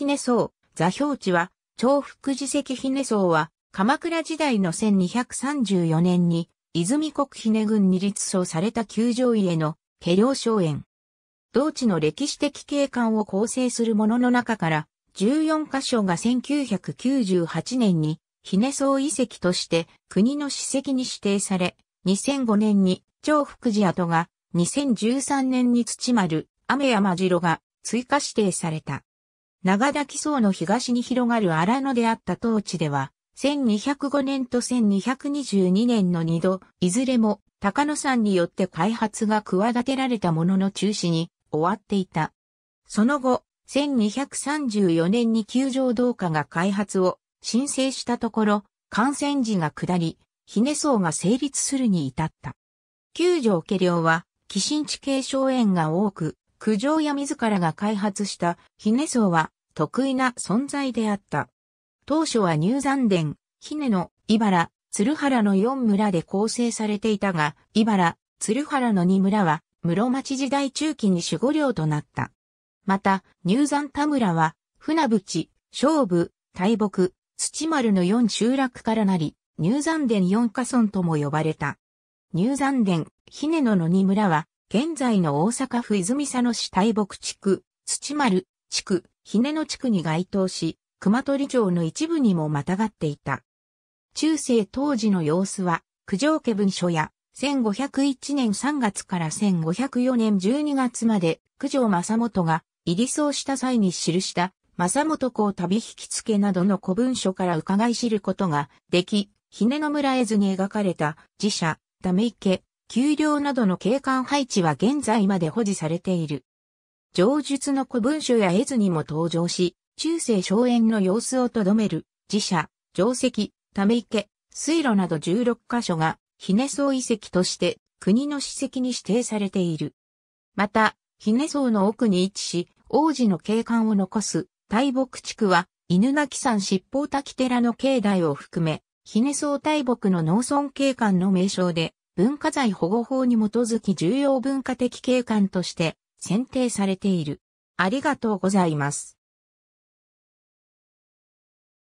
ひね層、座標値は、長福寺石ひね層は、鎌倉時代の1234年に、泉国ひね軍に立層された球場家の、家領荘園。同地の歴史的景観を構成するものの中から、14箇所が1998年に、ひね層遺跡として国の史跡に指定され、2005年に長福寺跡が、2013年に土丸、雨山城が追加指定された。長田木層の東に広がる荒野であった当地では、1205年と1222年の2度、いずれも高野山によって開発が企てられたものの中止に終わっていた。その後、1234年に球場同化が開発を申請したところ、感染時が下り、ヒネ層が成立するに至った。球場家領は、寄進地形荘園が多く、九条屋自らが開発したひね層は得意な存在であった。当初は入山殿、ひねの、茨、鶴原の4村で構成されていたが、茨、鶴原の2村は室町時代中期に守護領となった。また、入山田村は、船淵、勝負、大木、土丸の4集落からなり、入山殿4家村とも呼ばれた。入山殿、ひねのの2村は、現在の大阪府泉佐野市大木地区、土丸地区、姫野地区に該当し、熊取城の一部にもまたがっていた。中世当時の様子は、九条家文書や、1501年3月から1504年12月まで、九条正元が、入りそうした際に記した、正元公旅引き付けなどの古文書から伺い知ることができ、姫野村絵図に描かれた寺社、ため池、丘陵などの景観配置は現在まで保持されている。上述の古文書や絵図にも登場し、中世荘園の様子をとどめる、寺社、定石、ため池、水路など16カ所が、ヒネそう遺跡として国の史跡に指定されている。また、ヒネそうの奥に位置し、王子の景観を残す、大木地区は、犬鳴山七宝滝寺の境内を含め、ヒネそう大木の農村景観の名称で、文化財保護法に基づき重要文化的景観として選定されている。ありがとうございます。